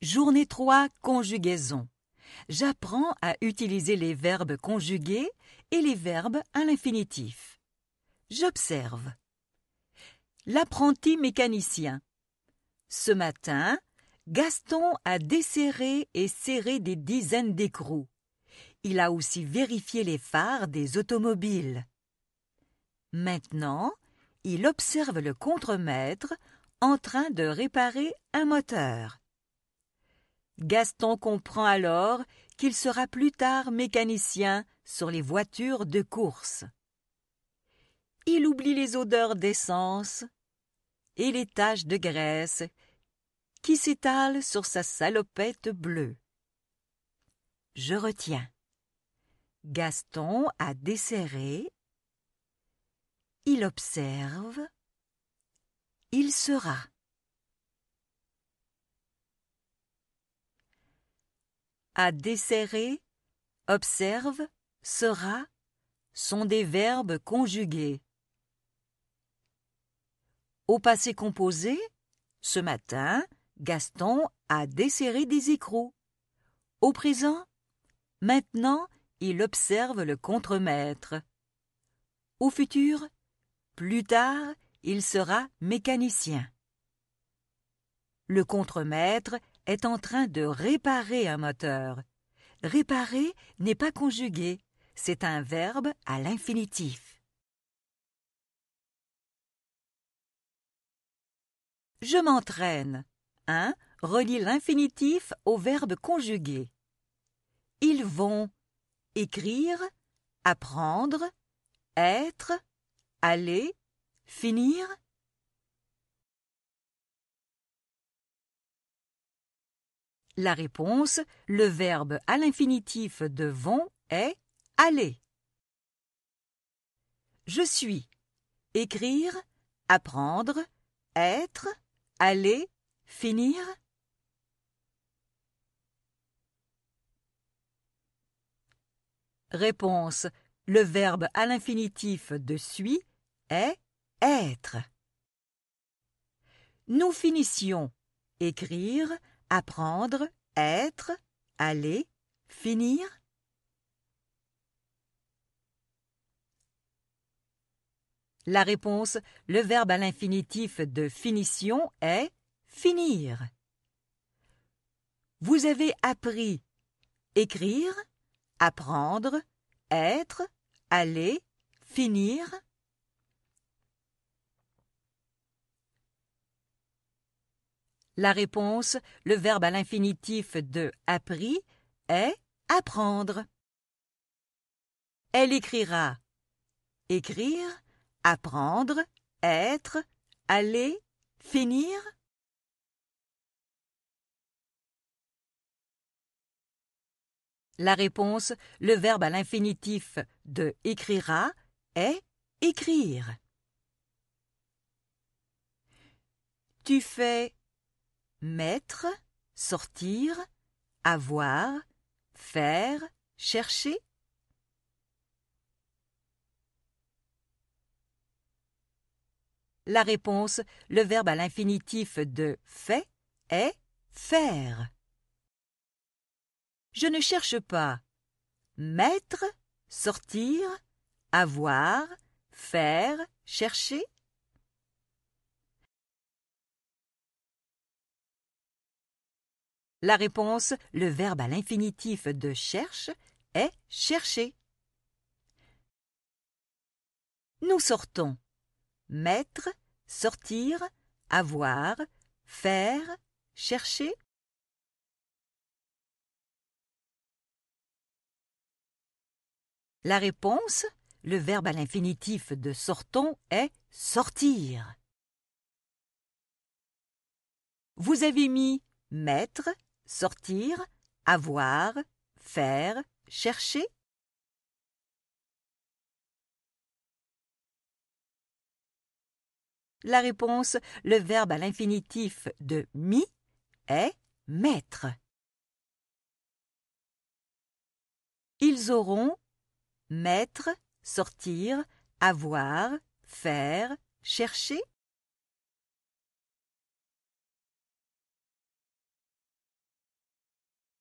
Journée 3 Conjugaison. J'apprends à utiliser les verbes conjugués et les verbes à l'infinitif. J'observe. L'apprenti mécanicien. Ce matin, Gaston a desserré et serré des dizaines d'écrous. Il a aussi vérifié les phares des automobiles. Maintenant, il observe le contremaître en train de réparer un moteur. Gaston comprend alors qu'il sera plus tard mécanicien sur les voitures de course. Il oublie les odeurs d'essence et les taches de graisse qui s'étalent sur sa salopette bleue. Je retiens. Gaston a desserré. Il observe. Il sera. à desserrer, observe, sera sont des verbes conjugués. Au passé composé, ce matin, Gaston a desserré des écrous. Au présent, maintenant, il observe le contremaître. Au futur, plus tard, il sera mécanicien. Le contremaître est en train de réparer un moteur. Réparer n'est pas conjugué, c'est un verbe à l'infinitif. Je m'entraîne. 1 relie l'infinitif au verbe conjugué. Ils vont écrire, apprendre, être, aller, finir, La réponse, le verbe à l'infinitif de vont est aller. Je suis. Écrire, apprendre, être, aller, finir. Réponse. Le verbe à l'infinitif de suis est être. Nous finissions écrire, apprendre, être, aller, finir. La réponse, le verbe à l'infinitif de finition est finir. Vous avez appris écrire, apprendre, être, aller, finir. La réponse, le verbe à l'infinitif de appris est apprendre. Elle écrira écrire, apprendre, être, aller, finir. La réponse, le verbe à l'infinitif de écrira est écrire. Tu fais Mettre, sortir, avoir, faire, chercher. La réponse, le verbe à l'infinitif de fait est faire. Je ne cherche pas. Mettre, sortir, avoir, faire, chercher. La réponse, le verbe à l'infinitif de cherche, est chercher. Nous sortons. Mettre, sortir, avoir, faire, chercher. La réponse, le verbe à l'infinitif de sortons est sortir. Vous avez mis mettre, sortir, avoir, faire, chercher La réponse, le verbe à l'infinitif de mi est mettre. Ils auront mettre, sortir, avoir, faire, chercher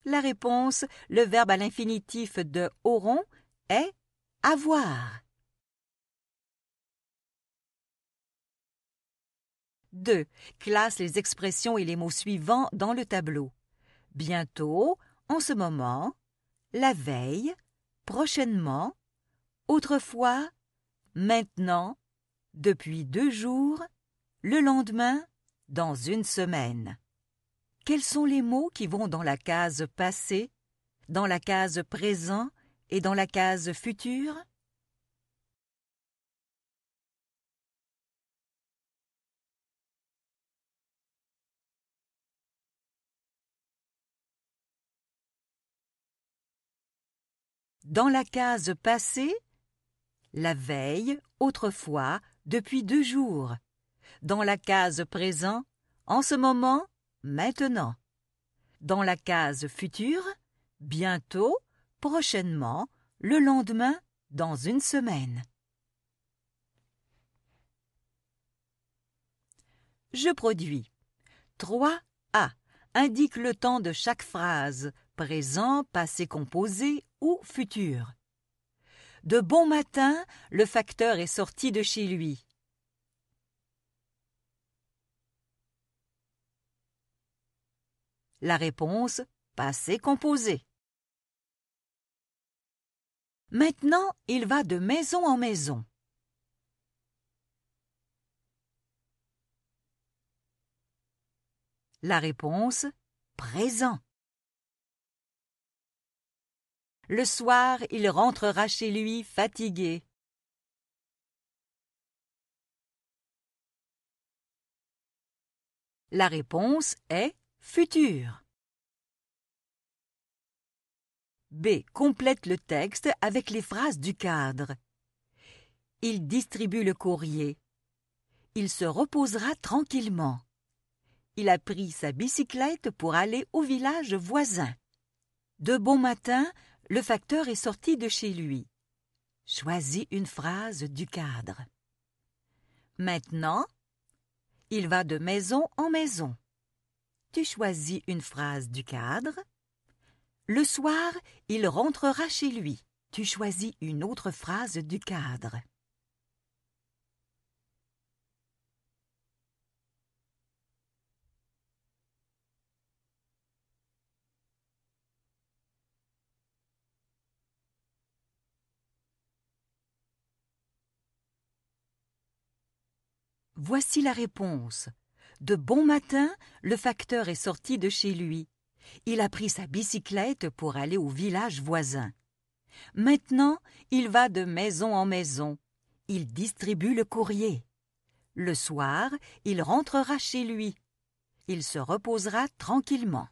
La réponse, le verbe à l'infinitif de auront est avoir. 2. Classe les expressions et les mots suivants dans le tableau. Bientôt, en ce moment, la veille, prochainement, autrefois, maintenant, depuis deux jours, le lendemain, dans une semaine quels sont les mots qui vont dans la case passé, dans la case présent et dans la case future Dans la case passé, la veille, autrefois, depuis deux jours. Dans la case présent, en ce moment, maintenant. Dans la case future, bientôt, prochainement, le lendemain, dans une semaine. Je produis. 3A indique le temps de chaque phrase, présent, passé composé ou futur. De bon matin, le facteur est sorti de chez lui. La réponse passé composé. Maintenant, il va de maison en maison. La réponse présent. Le soir, il rentrera chez lui fatigué. La réponse est Futur. B. Complète le texte avec les phrases du cadre. Il distribue le courrier. Il se reposera tranquillement. Il a pris sa bicyclette pour aller au village voisin. De bon matin, le facteur est sorti de chez lui. Choisis une phrase du cadre. Maintenant, il va de maison en maison tu choisis une phrase du cadre. Le soir, il rentrera chez lui. Tu choisis une autre phrase du cadre. Voici la réponse. De bon matin, le facteur est sorti de chez lui. Il a pris sa bicyclette pour aller au village voisin. Maintenant, il va de maison en maison. Il distribue le courrier. Le soir, il rentrera chez lui. Il se reposera tranquillement.